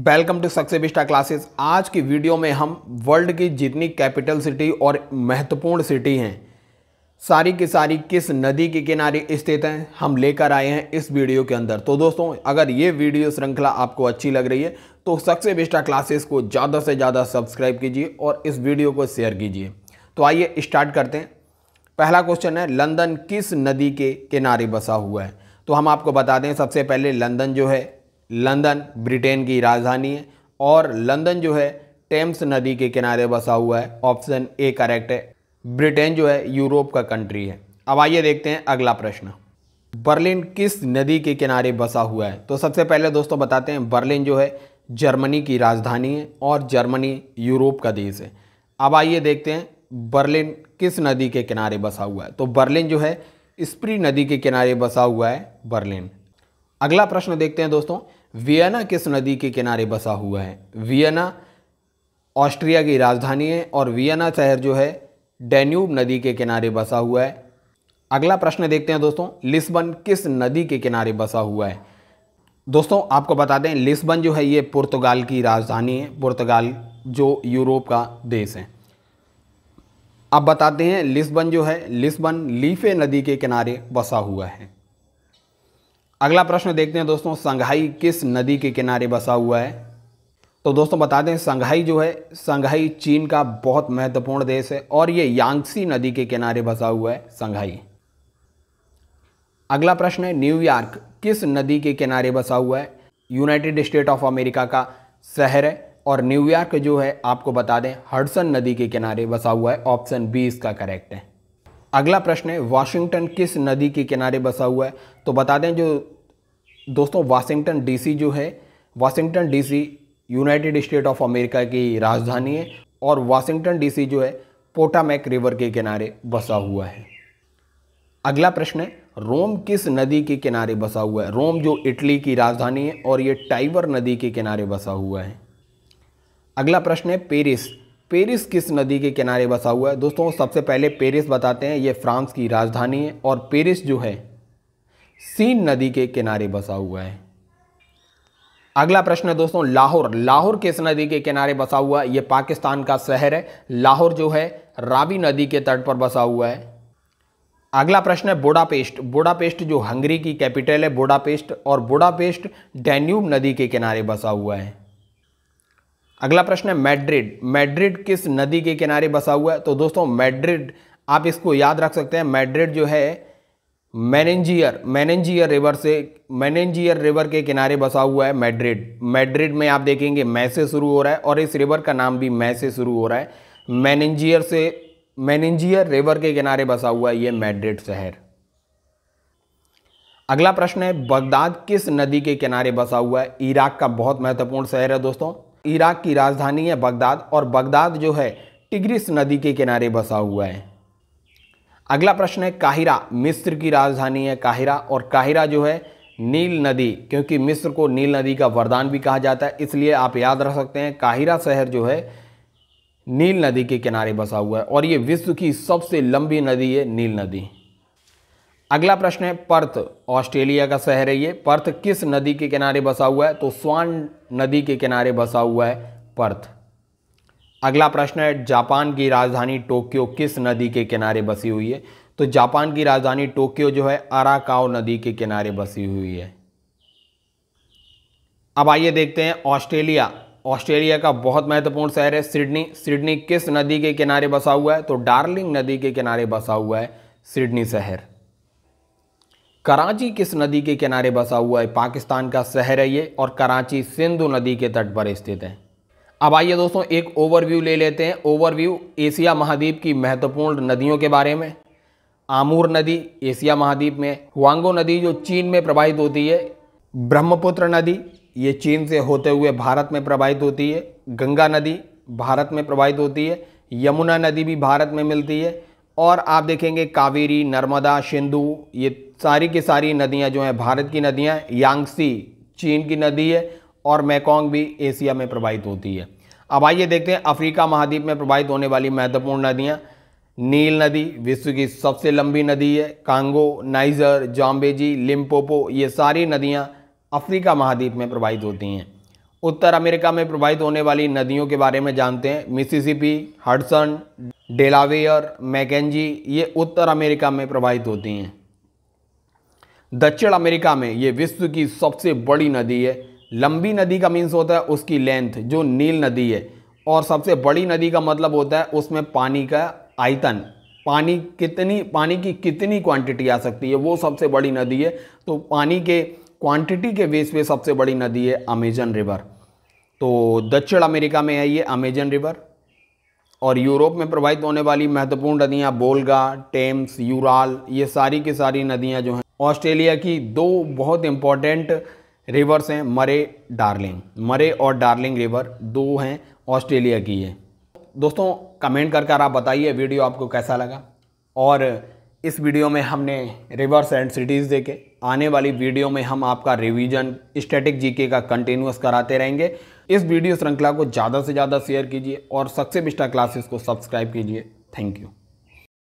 welcome to सक्सेबिस्टा classes आज की video में हम वर्ल्ड की जितनी कैपिटल सिटी और महत्वपूर्ण सिटी हैं सारी की सारी किस नदी के किनारे स्थित हैं हम लेकर आए हैं इस वीडियो के अंदर तो दोस्तों अगर ये वीडियो श्रृंखला आपको अच्छी लग रही है तो सक्सेबिस्टा क्लासेस को ज़्यादा से ज़्यादा सब्सक्राइब कीजिए और इस वीडियो को शेयर कीजिए तो आइए स्टार्ट करते हैं पहला क्वेश्चन है लंदन किस नदी के किनारे बसा हुआ है तो हम आपको बता दें सबसे पहले लंदन जो है लंदन ब्रिटेन की राजधानी है और लंदन जो है टेम्स नदी के किनारे बसा हुआ है ऑप्शन ए करेक्ट है ब्रिटेन जो है यूरोप का कंट्री है अब आइए देखते हैं अगला प्रश्न बर्लिन किस नदी के किनारे बसा हुआ है तो सबसे पहले दोस्तों बताते हैं बर्लिन जो है जर्मनी की राजधानी है और जर्मनी यूरोप का देश है अब आइए देखते हैं बर्लिन किस नदी के किनारे बसा हुआ है तो बर्लिन जो है स्प्री नदी के किनारे बसा हुआ है बर्लिन अगला प्रश्न देखते हैं दोस्तों वियना किस नदी के किनारे बसा हुआ है वियना ऑस्ट्रिया की राजधानी है और वियना शहर जो है डेन्यूब नदी के किनारे बसा हुआ है अगला प्रश्न देखते हैं दोस्तों लिस्बन किस नदी के किनारे बसा हुआ है दोस्तों आपको बता दें लिस्बन जो है ये पुर्तगाल की राजधानी है पुर्तगाल जो यूरोप का देश है अब बताते हैं लिस्बन जो है लिस्बन लीफे नदी के किनारे बसा हुआ है अगला प्रश्न देखते हैं दोस्तों संघाई किस नदी के किनारे बसा हुआ है तो दोस्तों बता दें संघाई जो है संघाई चीन का बहुत महत्वपूर्ण देश है और ये यांगसी नदी के किनारे बसा हुआ है संघाई अगला प्रश्न है न्यूयॉर्क किस नदी के किनारे बसा हुआ है यूनाइटेड स्टेट ऑफ अमेरिका का शहर है और न्यूयॉर्क जो है आपको बता दें हडसन नदी के किनारे बसा हुआ है ऑप्शन बी इसका करेक्ट है अगला प्रश्न है वाशिंगटन किस नदी के किनारे बसा हुआ है तो बता दें जो दोस्तों वाशिंगटन डीसी जो है Washington DC United State of America की राजधानी है और वाशिंगटन डीसी जो है पोटामैक रिवर के किनारे बसा हुआ है अगला प्रश्न है रोम किस नदी के किनारे बसा हुआ है रोम जो इटली की राजधानी है और ये टाइवर नदी के किनारे बसा हुआ है अगला प्रश्न है पेरिस पेरिस किस नदी के किनारे बसा हुआ है दोस्तों सबसे पहले पेरिस बताते हैं ये फ्रांस की राजधानी है और पेरिस जो है सीन नदी के किनारे बसा हुआ है अगला प्रश्न है दोस्तों लाहौर लाहौर किस नदी के किनारे बसा हुआ है यह पाकिस्तान का शहर है लाहौर जो है रावी नदी के तट पर बसा हुआ है अगला प्रश्न है बोडापेस्ट बोडापेस्ट जो हंगरी की कैपिटल है बोडापेस्ट और बोडापेस्ट डेन्यूब नदी के किनारे बसा हुआ है अगला प्रश्न है मैड्रिड मैड्रिड किस नदी के किनारे बसा हुआ है तो दोस्तों मैड्रिड आप इसको याद रख सकते हैं मैड्रिड जो है मैनेंजियर मैनेंजियर रिवर से मैनेंजियर रिवर के किनारे बसा हुआ है मैड्रिड मैड्रिड में आप देखेंगे मै से शुरू हो रहा है और इस रिवर का नाम भी मै से शुरू हो रहा है मैनेंजियर से मैनेंजियर रिवर के किनारे बसा हुआ है ये मैड्रिड शहर अगला प्रश्न है बगदाद किस नदी के किनारे बसा हुआ है इराक का बहुत महत्वपूर्ण शहर है दोस्तों इराक की राजधानी है बगदाद और बगदाद जो है टिग्रिस नदी के किनारे बसा हुआ है अगला प्रश्न है काहिरा मिस्र की राजधानी है काहिरा और काहिरा जो है नील नदी क्योंकि मिस्र को नील नदी का वरदान भी कहा जाता है इसलिए आप याद रख सकते हैं काहिरा शहर जो है नील नदी के किनारे बसा हुआ है और ये विश्व की सबसे लंबी नदी है नील नदी अगला प्रश्न है पर्थ ऑस्ट्रेलिया का शहर है ये पर्थ किस नदी के किनारे बसा हुआ है तो स्वान नदी के किनारे बसा हुआ है पर्थ अगला प्रश्न है जापान की राजधानी टोक्यो किस नदी के किनारे बसी हुई है तो जापान की राजधानी टोक्यो जो है अराकाओ नदी के किनारे बसी हुई है अब आइए देखते हैं ऑस्ट्रेलिया ऑस्ट्रेलिया का बहुत महत्वपूर्ण शहर है सिडनी सिडनी किस नदी के किनारे बसा हुआ है तो डार्लिंग नदी के किनारे बसा हुआ है सिडनी शहर कराची किस नदी के किनारे बसा हुआ है पाकिस्तान का शहर है ये और कराची सिंधु नदी के तट पर स्थित है अब आइए दोस्तों एक ओवरव्यू ले लेते हैं ओवरव्यू एशिया महाद्वीप की महत्वपूर्ण नदियों के बारे में आमूर नदी एशिया महाद्वीप में हुआंगो नदी जो चीन में प्रवाहित होती है ब्रह्मपुत्र नदी ये चीन से होते हुए भारत में प्रवाहित होती है गंगा नदी भारत में प्रवाहित होती है यमुना नदी भी भारत में मिलती है और आप देखेंगे कावेरी नर्मदा सिंधु ये सारी की सारी नदियाँ जो हैं भारत की नदियाँ यांगसी चीन की नदी है और मैकोंग भी एशिया में प्रवाहित होती है अब आइए देखते हैं अफ्रीका महाद्वीप में प्रवाहित होने वाली महत्वपूर्ण नदियाँ नील नदी विश्व की सबसे लंबी नदी है कांगो नाइजर जाम्बेजी लिम्पोपो ये सारी नदियाँ अफ्रीका महाद्वीप में प्रवाहित होती हैं उत्तर अमेरिका में प्रवाहित होने वाली नदियों के बारे में जानते हैं मिसिसिपी हडसन डेलावेयर मैकेजी ये उत्तर अमेरिका में प्रवाहित होती हैं दक्षिण अमेरिका में ये विश्व की सबसे बड़ी नदी है लंबी नदी का मीन्स होता है उसकी लेंथ जो नील नदी है और सबसे बड़ी नदी का मतलब होता है उसमें पानी का आयतन पानी कितनी पानी की कितनी क्वांटिटी आ सकती है वो सबसे बड़ी नदी है तो पानी के क्वांटिटी के बेस पे सबसे बड़ी नदी है अमेजन रिवर तो दक्षिण अमेरिका में है ये अमेजन रिवर और यूरोप में प्रवाहित होने वाली महत्वपूर्ण नदियाँ बोलगा टेम्स यूराल ये सारी की सारी नदियाँ जो हैं ऑस्ट्रेलिया की दो बहुत इंपॉर्टेंट रिवर्स हैं मरे डार्लिंग मरे और डार्लिंग रिवर दो हैं ऑस्ट्रेलिया की है दोस्तों कमेंट कर कर आप बताइए वीडियो आपको कैसा लगा और इस वीडियो में हमने रिवर्स एंड सिटीज़ देखे आने वाली वीडियो में हम आपका रिवीजन स्टैटिक जीके का कंटिन्यूस कराते रहेंगे इस वीडियो श्रृंखला को ज़्यादा से ज़्यादा शेयर कीजिए और सक्सेबिस्टा क्लासेस को सब्सक्राइब कीजिए थैंक यू